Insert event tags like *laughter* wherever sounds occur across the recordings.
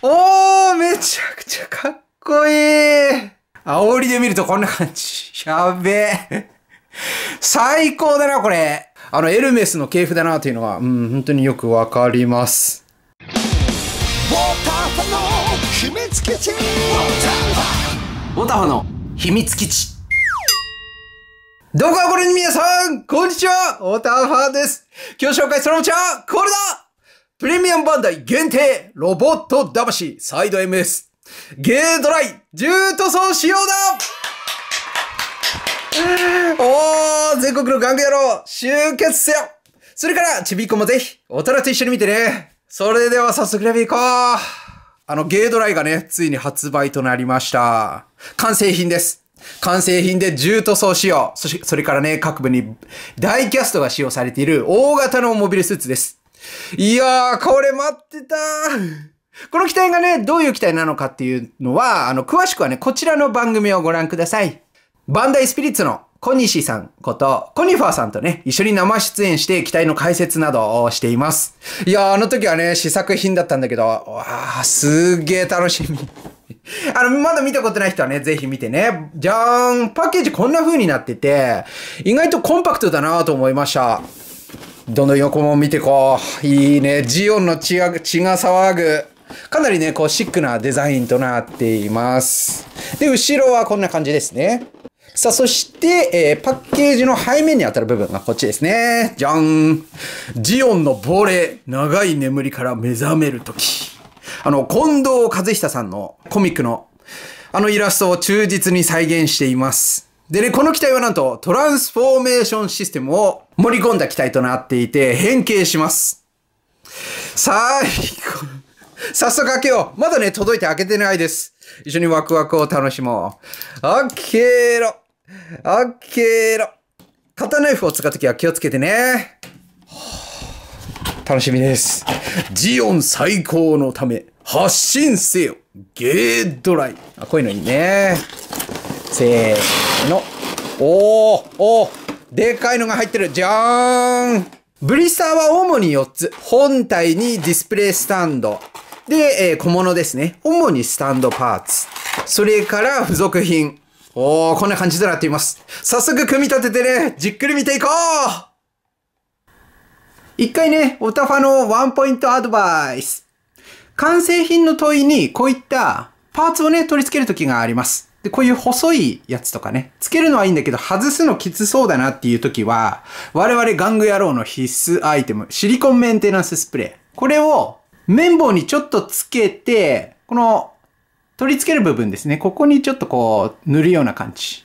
おーめちゃくちゃかっこいい煽りで見るとこんな感じ。やべえ。最高だな、これ。あの、エルメスの系譜だなというのは、うん、本当によくわかります。ウォーターファの秘密基地ウォーターファウォーターファの秘密基地どうかこれに皆さんこんにちはウォーターファです今日紹介するお茶はこれだプレミアムバンダイ限定ロボット魂サイド MS ゲードライ重塗装仕様だおー全国の玩具野郎集結せよそれからちびっこもぜひ大人と一緒に見てねそれでは早速レビュー行こうあのゲードライがねついに発売となりました完成品です完成品で重塗装仕様。そしそれからね、各部に大キャストが使用されている大型のモビルスーツです。いやー、これ待ってたこの機体がね、どういう機体なのかっていうのは、あの、詳しくはね、こちらの番組をご覧ください。バンダイスピリッツの小西さんこと、コニファーさんとね、一緒に生出演して機体の解説などをしています。いやー、あの時はね、試作品だったんだけど、わー、すげー楽しみ。あの、まだ見たことない人はね、ぜひ見てね。じゃーんパッケージこんな風になってて、意外とコンパクトだなと思いました。どんどん横も見てこう。いいね。ジオンの血が、血が騒ぐ。かなりね、こうシックなデザインとなっています。で、後ろはこんな感じですね。さあ、そして、えー、パッケージの背面に当たる部分がこっちですね。じゃん。ジオンの亡霊、長い眠りから目覚めるとき。あの、近藤和久さんのコミックのあのイラストを忠実に再現しています。でね、この機体はなんとトランスフォーメーションシステムを盛り込んだ機体となっていて変形します。最後、早速開けよう。まだね、届いて開けてないです。一緒にワクワクを楽しもう。開けろ。開けろ。型ナイフを使うときは気をつけてね。楽しみです。ジオン最高のため、発信せよ。ゲードライ。あ、こういうのいいね。せーの。おーおーでかいのが入ってるじゃーんブリスターは主に4つ。本体にディスプレイスタンド。で、えー、小物ですね。主にスタンドパーツ。それから付属品。おー、こんな感じとなっています。早速組み立ててね、じっくり見ていこう一回ね、オタファのワンポイントアドバイス。完成品の問いにこういったパーツをね、取り付けるときがあります。で、こういう細いやつとかね、つけるのはいいんだけど、外すのきつそうだなっていう時は、我々玩具野郎の必須アイテム、シリコンメンテナンススプレー。これを綿棒にちょっとつけて、この取り付ける部分ですね。ここにちょっとこう、塗るような感じ。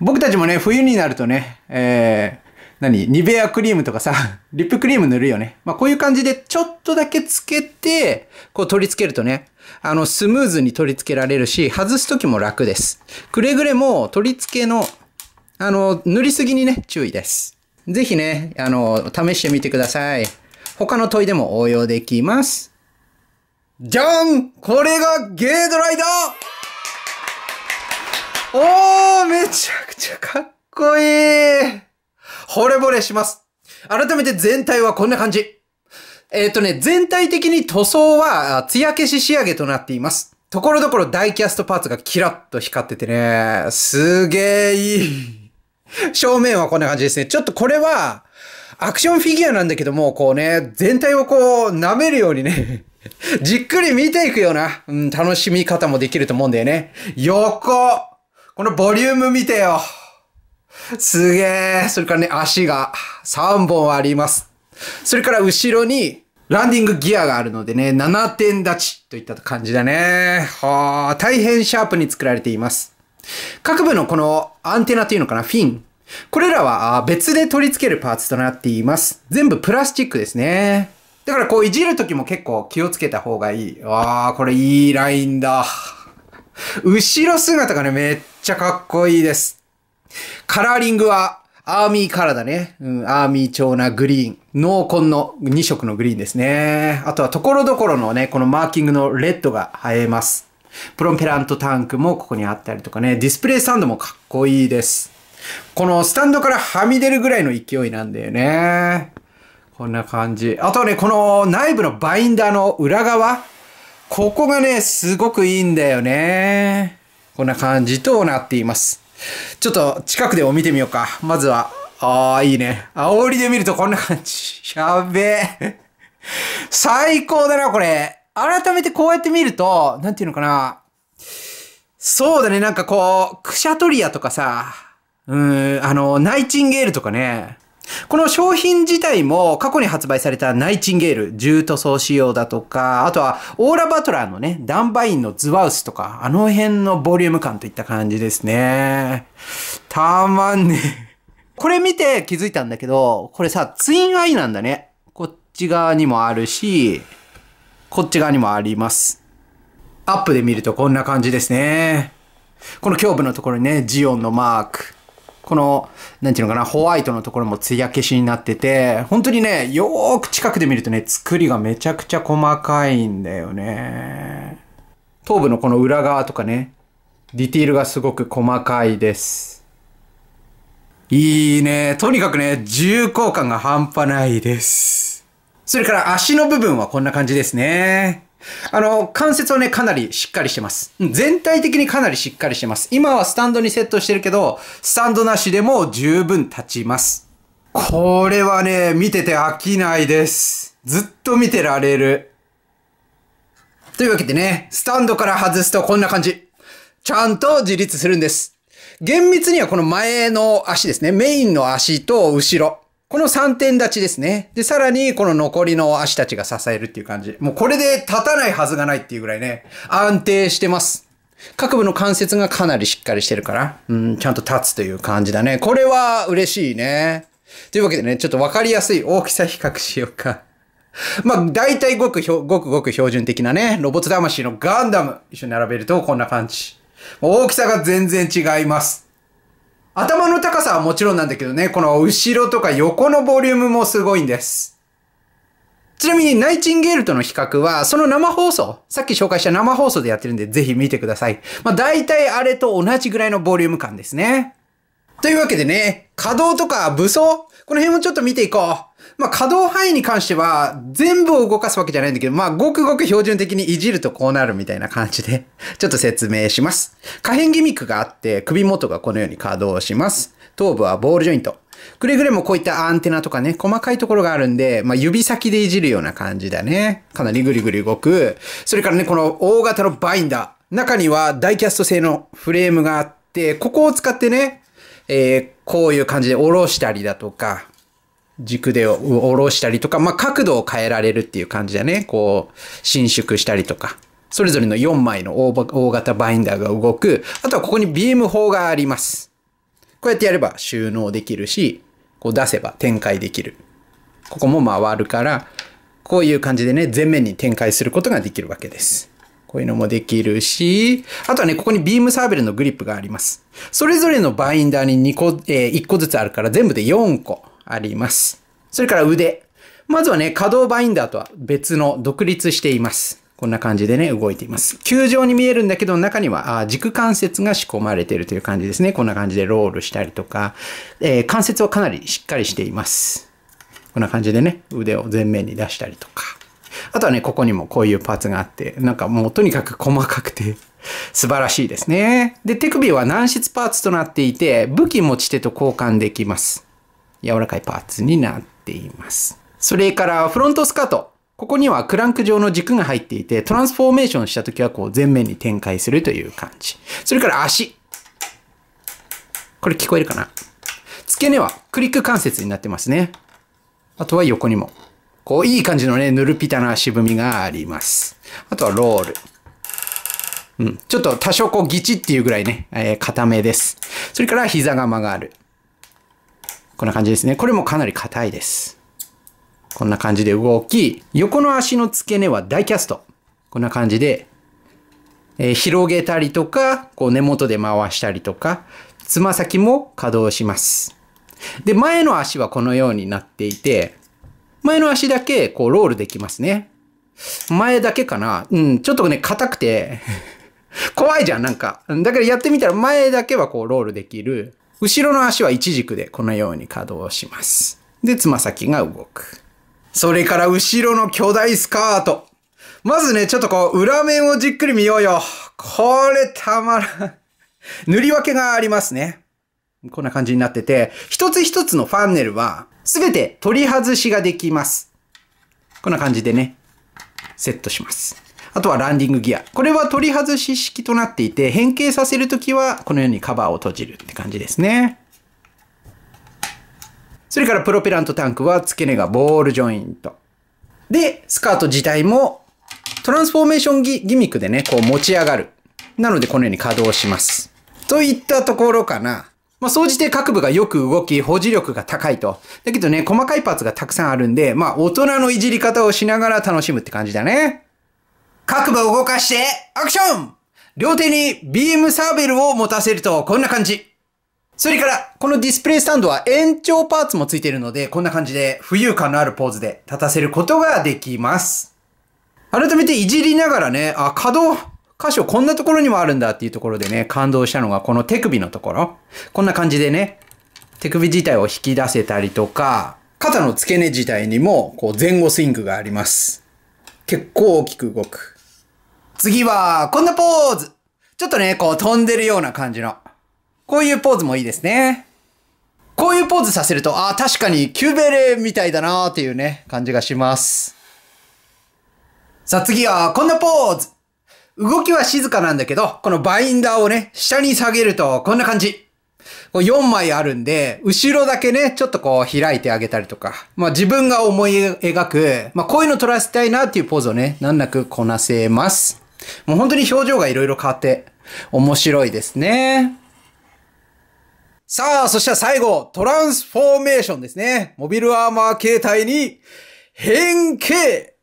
僕たちもね、冬になるとね、え何ニベアクリームとかさ、*laughs* リップクリーム塗るよね。まあ、こういう感じでちょっとだけつけて、こう取り付けるとね、あの、スムーズに取り付けられるし、外すときも楽です。くれぐれも取り付けの、あの、塗りすぎにね、注意です。ぜひね、あの、試してみてください。他の問いでも応用できます。じゃんこれがゲードライダーおーめちゃくちゃかっこいい惚れ惚れします。改めて全体はこんな感じ。えっ、ー、とね、全体的に塗装は、艶消し仕上げとなっています。ところどころダイキャストパーツがキラッと光っててね、すげえいい。正面はこんな感じですね。ちょっとこれは、アクションフィギュアなんだけども、こうね、全体をこう、舐めるようにね *laughs* じっくり見ていくような、うん、楽しみ方もできると思うんだよね。横このボリューム見てよすげえ。それからね、足が3本あります。それから後ろに、ランディングギアがあるのでね、7点立ちといった感じだね。はあ、大変シャープに作られています。各部のこのアンテナというのかな、フィン。これらは別で取り付けるパーツとなっています。全部プラスチックですね。だからこういじるときも結構気をつけた方がいい。わあ、これいいラインだ。後ろ姿がね、めっちゃかっこいいです。カラーリングは、アーミーカラーだね。うん、アーミー調なグリーン。濃紺の2色のグリーンですね。あとはところどころのね、このマーキングのレッドが映えます。プロンペラントタンクもここにあったりとかね、ディスプレイスタンドもかっこいいです。このスタンドからはみ出るぐらいの勢いなんだよね。こんな感じ。あとはね、この内部のバインダーの裏側。ここがね、すごくいいんだよね。こんな感じとなっています。ちょっと近くでも見てみようか。まずは、ああ、いいね。煽りで見るとこんな感じ。*laughs* やべえ。最高だな、これ。改めてこうやって見ると、なんていうのかな。そうだね、なんかこう、クシャトリアとかさ、うん、あの、ナイチンゲールとかね、この商品自体も過去に発売されたナイチンゲール、重塗装仕様だとか、あとはオーラバトラーのね、ダンバインのズワウスとか、あの辺のボリューム感といった感じですね。たまんねこれ見て気づいたんだけど、これさ、ツインアイなんだね。こっち側にもあるし、こっち側にもあります。アップで見るとこんな感じですね。この胸部のところにね、ジオンのマーク。この、なんていうのかな、ホワイトのところも艶消しになってて、本当にね、よーく近くで見るとね、作りがめちゃくちゃ細かいんだよね。頭部のこの裏側とかね、ディティールがすごく細かいです。いいね。とにかくね、重厚感が半端ないです。それから足の部分はこんな感じですね。あの、関節はね、かなりしっかりしてます。全体的にかなりしっかりしてます。今はスタンドにセットしてるけど、スタンドなしでも十分立ちます。これはね、見てて飽きないです。ずっと見てられる。というわけでね、スタンドから外すとこんな感じ。ちゃんと自立するんです。厳密にはこの前の足ですね。メインの足と後ろ。この3点立ちですね。で、さらにこの残りの足たちが支えるっていう感じ。もうこれで立たないはずがないっていうぐらいね、安定してます。各部の関節がかなりしっかりしてるから、うん、ちゃんと立つという感じだね。これは嬉しいね。というわけでね、ちょっとわかりやすい大きさ比較しようか。*laughs* まあ、大体ごくひょ、ごくごく標準的なね、ロボット魂のガンダム、一緒に並べるとこんな感じ。大きさが全然違います。頭の高さはもちろんなんだけどね、この後ろとか横のボリュームもすごいんです。ちなみにナイチンゲールとの比較は、その生放送、さっき紹介した生放送でやってるんで、ぜひ見てください。まあ大体あれと同じぐらいのボリューム感ですね。というわけでね、稼働とか武装、この辺をちょっと見ていこう。まあ、可動範囲に関しては、全部を動かすわけじゃないんだけど、まあ、ごくごく標準的にいじるとこうなるみたいな感じで、*laughs* ちょっと説明します。可変ギミックがあって、首元がこのように稼働します。頭部はボールジョイント。くれぐれもこういったアンテナとかね、細かいところがあるんで、まあ、指先でいじるような感じだね。かなりぐりぐり動く。それからね、この大型のバインダー。中にはダイキャスト製のフレームがあって、ここを使ってね、えー、こういう感じで下ろしたりだとか、軸で下ろしたりとか、まあ、角度を変えられるっていう感じだね。こう、伸縮したりとか。それぞれの4枚の大型バインダーが動く。あとはここにビーム砲があります。こうやってやれば収納できるし、こう出せば展開できる。ここも回るから、こういう感じでね、全面に展開することができるわけです。こういうのもできるし、あとはね、ここにビームサーベルのグリップがあります。それぞれのバインダーに2個、えー、1個ずつあるから全部で4個。あります。それから腕。まずはね、可動バインダーとは別の独立しています。こんな感じでね、動いています。球状に見えるんだけど、中にはあ軸関節が仕込まれているという感じですね。こんな感じでロールしたりとか、えー、関節はかなりしっかりしています。こんな感じでね、腕を前面に出したりとか。あとはね、ここにもこういうパーツがあって、なんかもうとにかく細かくて素晴らしいですね。で、手首は軟質パーツとなっていて、武器持ち手と交換できます。柔らかいパーツになっています。それからフロントスカート。ここにはクランク状の軸が入っていて、トランスフォーメーションした時はこう前面に展開するという感じ。それから足。これ聞こえるかな付け根はクリック関節になってますね。あとは横にも。こういい感じのね、ぬるぴたな渋みがあります。あとはロール。うん。ちょっと多少こうギチっていうぐらいね、えー、固めです。それから膝が曲がる。こんな感じですね。これもかなり硬いです。こんな感じで動き、横の足の付け根はダイキャスト。こんな感じで、えー、広げたりとか、こう根元で回したりとか、つま先も稼働します。で、前の足はこのようになっていて、前の足だけこうロールできますね。前だけかなうん、ちょっとね、硬くて *laughs* 怖いじゃん、なんか。だからやってみたら前だけはこうロールできる。後ろの足は一軸でこのように稼働します。で、つま先が動く。それから後ろの巨大スカート。まずね、ちょっとこう、裏面をじっくり見ようよ。これたまらん。塗り分けがありますね。こんな感じになってて、一つ一つのファンネルは、すべて取り外しができます。こんな感じでね、セットします。あとはランディングギア。これは取り外し式となっていて、変形させるときはこのようにカバーを閉じるって感じですね。それからプロペラントタンクは付け根がボールジョイント。で、スカート自体もトランスフォーメーションギギミックでね、こう持ち上がる。なのでこのように稼働します。といったところかな。まあ、総じて各部がよく動き、保持力が高いと。だけどね、細かいパーツがたくさんあるんで、まあ、大人のいじり方をしながら楽しむって感じだね。各部動かしてアクション両手にビームサーベルを持たせるとこんな感じ。それから、このディスプレイスタンドは延長パーツもついているので、こんな感じで浮遊感のあるポーズで立たせることができます。改めていじりながらね、あ、可動箇所こんなところにもあるんだっていうところでね、感動したのがこの手首のところ。こんな感じでね、手首自体を引き出せたりとか、肩の付け根自体にもこう前後スイングがあります。結構大きく動く。次は、こんなポーズちょっとね、こう飛んでるような感じの。こういうポーズもいいですね。こういうポーズさせると、ああ、確かにキューベレみたいだなーっていうね、感じがします。さあ次は、こんなポーズ動きは静かなんだけど、このバインダーをね、下に下げると、こんな感じ。こう4枚あるんで、後ろだけね、ちょっとこう開いてあげたりとか、まあ自分が思い描く、まあこういうの撮らせたいなっていうポーズをね、難なくこなせます。もう本当に表情がいろいろ変わって面白いですね。さあ、そしたら最後、トランスフォーメーションですね。モビルアーマー形態に変形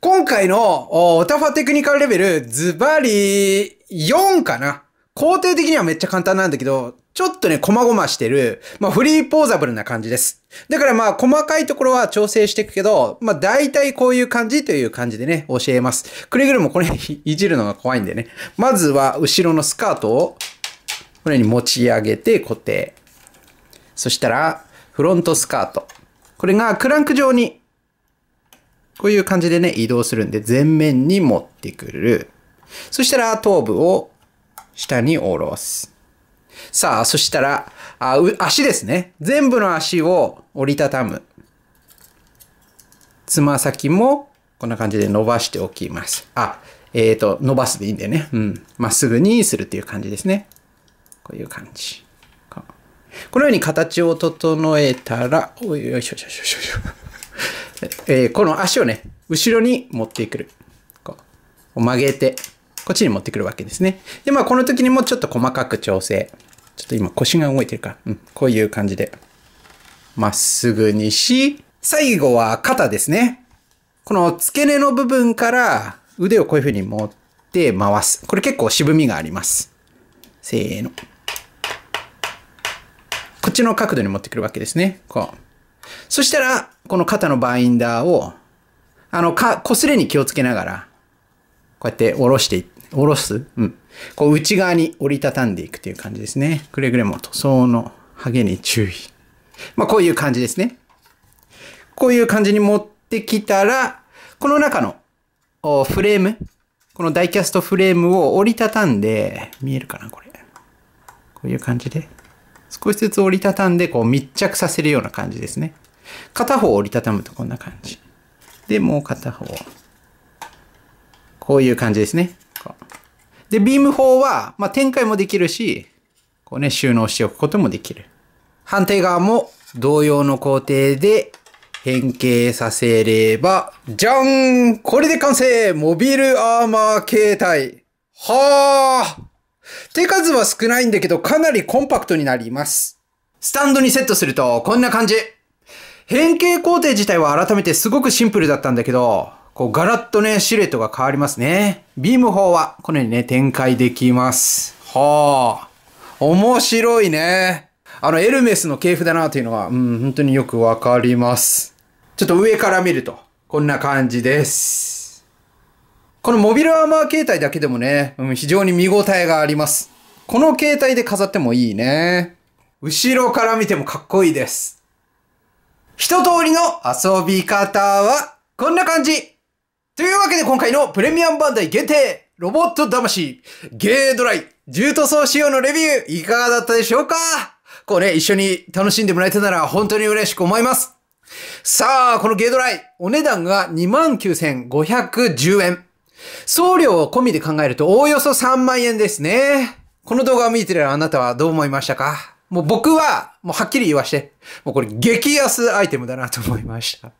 今回のオタファテクニカルレベル、ズバリ4かな肯定的にはめっちゃ簡単なんだけど、ちょっとね、細々してる、まあ、フリーポーザブルな感じです。だからまあ、細かいところは調整していくけど、まあ、大体こういう感じという感じでね、教えます。くれぐれもこれいじるのが怖いんでね。まずは、後ろのスカートを、これに持ち上げて固定。そしたら、フロントスカート。これがクランク状に、こういう感じでね、移動するんで、前面に持ってくる。そしたら、頭部を下に下ろす。さあ、そしたら、あ足ですね。全部の足を折りたたむ。つま先も、こんな感じで伸ばしておきます。あ、えっ、ー、と、伸ばすでいいんだよね。うん。まっすぐにするっていう感じですね。こういう感じ。このように形を整えたら、おいよいしょよいしょよいしょ。えー、この足をね、後ろに持ってくる。こう曲げて、こっちに持ってくるわけですね。で、まあこの時にもちょっと細かく調整。ちょっと今腰が動いてるかうん、こういう感じで。まっすぐにし、最後は肩ですね。この付け根の部分から腕をこういう風に持って回す。これ結構渋みがあります。せーの。こっちの角度に持ってくるわけですね。こう。そしたら、この肩のバインダーを、あの、か、擦れに気をつけながら、こうやって下ろしていって、下ろす、うん、こう内側に折りたたんでいくという感じですね。くれぐれも塗装のハゲに注意。まあ、こういう感じですね。こういう感じに持ってきたら、この中のフレーム、このダイキャストフレームを折りたたんで、見えるかなこれ。こういう感じで。少しずつ折りたたんで、こう密着させるような感じですね。片方折りたたむとこんな感じ。で、もう片方。こういう感じですね。で、ビーム砲は、まあ、展開もできるし、こうね、収納しておくこともできる。反対側も同様の工程で変形させれば、じゃんこれで完成モビルアーマー形態はあ手数は少ないんだけど、かなりコンパクトになります。スタンドにセットすると、こんな感じ変形工程自体は改めてすごくシンプルだったんだけど、こうガラッとね、シルエットが変わりますね。ビーム砲はこのようにね、展開できます。はあ。面白いね。あの、エルメスの系譜だなというのは、うん、本当によくわかります。ちょっと上から見ると、こんな感じです。このモビルアーマー形態だけでもね、うん、非常に見応えがあります。この形態で飾ってもいいね。後ろから見てもかっこいいです。一通りの遊び方は、こんな感じというわけで今回のプレミアムバンダイ限定ロボット魂、ゲードライ、重塗装仕様のレビュー、いかがだったでしょうかこうね、一緒に楽しんでもらえたなら本当に嬉しく思います。さあ、このゲードライ、お値段が29,510円。送料込みで考えるとおおよそ3万円ですね。この動画を見てるあなたはどう思いましたかもう僕は、もうはっきり言わして、もうこれ激安アイテムだなと思いました。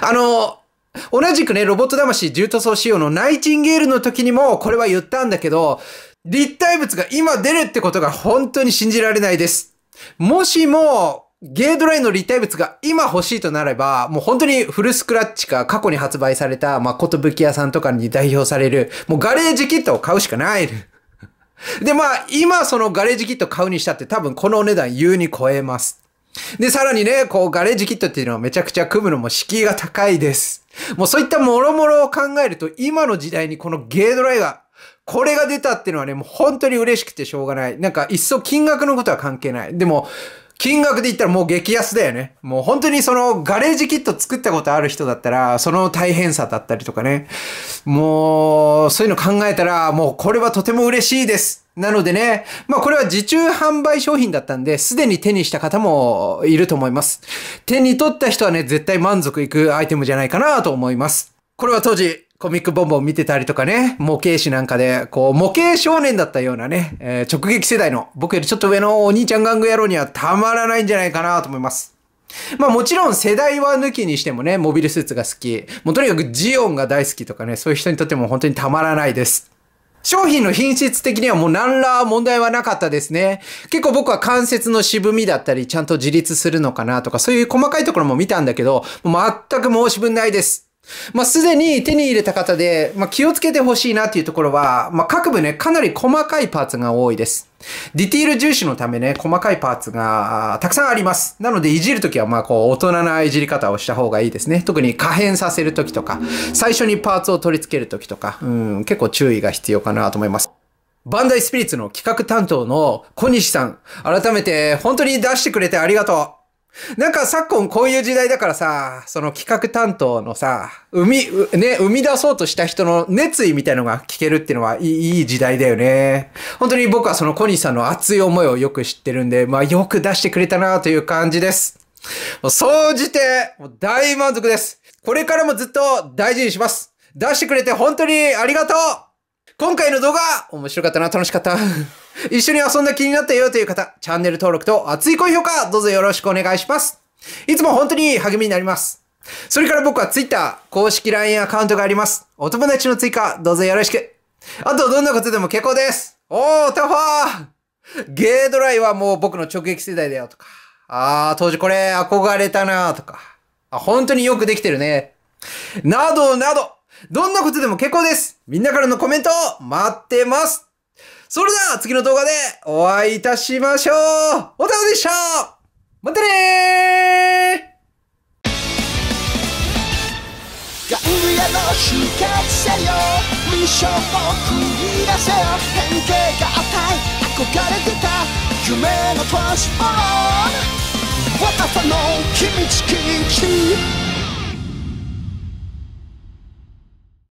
あの、同じくね、ロボット魂重塗装仕様のナイチンゲールの時にも、これは言ったんだけど、立体物が今出るってことが本当に信じられないです。もしも、ゲードラインの立体物が今欲しいとなれば、もう本当にフルスクラッチか過去に発売された、まあ、ことぶき屋さんとかに代表される、もうガレージキットを買うしかない。で、まあ、今そのガレージキット買うにしたって多分このお値段優に超えます。で、さらにね、こうガレージキットっていうのはめちゃくちゃ組むのも敷居が高いです。もうそういったもろもろを考えると、今の時代にこのゲードライが、これが出たっていうのはね、もう本当に嬉しくてしょうがない。なんか、いっそ金額のことは関係ない。でも、金額で言ったらもう激安だよね。もう本当にそのガレージキット作ったことある人だったら、その大変さだったりとかね。もう、そういうの考えたら、もうこれはとても嬉しいです。なのでね、まあこれは自中販売商品だったんで、すでに手にした方もいると思います。手に取った人はね、絶対満足いくアイテムじゃないかなと思います。これは当時、コミックボンボン見てたりとかね、模型師なんかで、こう、模型少年だったようなね、えー、直撃世代の、僕よりちょっと上のお兄ちゃん玩具野郎にはたまらないんじゃないかなと思います。まあもちろん世代は抜きにしてもね、モビルスーツが好き、もうとにかくジオンが大好きとかね、そういう人にとっても本当にたまらないです。商品の品質的にはもう何ら問題はなかったですね。結構僕は関節の渋みだったり、ちゃんと自立するのかなとか、そういう細かいところも見たんだけど、全く申し分ないです。まあ、すでに手に入れた方で、まあ、気をつけてほしいなっていうところは、まあ、各部ね、かなり細かいパーツが多いです。ディティール重視のためね、細かいパーツがたくさんあります。なので、いじるときは、まあ、こう、大人ないじり方をした方がいいですね。特に可変させるときとか、最初にパーツを取り付けるときとか、うん、結構注意が必要かなと思います。バンダイスピリッツの企画担当の小西さん、改めて本当に出してくれてありがとう。なんか昨今こういう時代だからさ、その企画担当のさ、生み、ね、生み出そうとした人の熱意みたいのが聞けるっていうのはいいいい時代だよね。本当に僕はそのコニーさんの熱い思いをよく知ってるんで、まあよく出してくれたなという感じです。もう総じて、もう大満足です。これからもずっと大事にします。出してくれて本当にありがとう今回の動画、面白かったな、楽しかった。一緒に遊んだ気になったよという方、チャンネル登録と熱い高評価、どうぞよろしくお願いします。いつも本当に励みになります。それから僕は Twitter、公式 LINE アカウントがあります。お友達の追加、どうぞよろしく。あと、どんなことでも結構です。おー、タファーゲードライはもう僕の直撃世代だよとか。あー、当時これ憧れたなとか。あ、本当によくできてるね。などなど、どんなことでも結構です。みんなからのコメントを待ってます。それでは次の動画でお会いいたしましょうお疲れ様でしたまたねー玩具屋の集結せよミッションを繰り出せよ変形があい憧れてた夢のトランスフォーム若さの君付き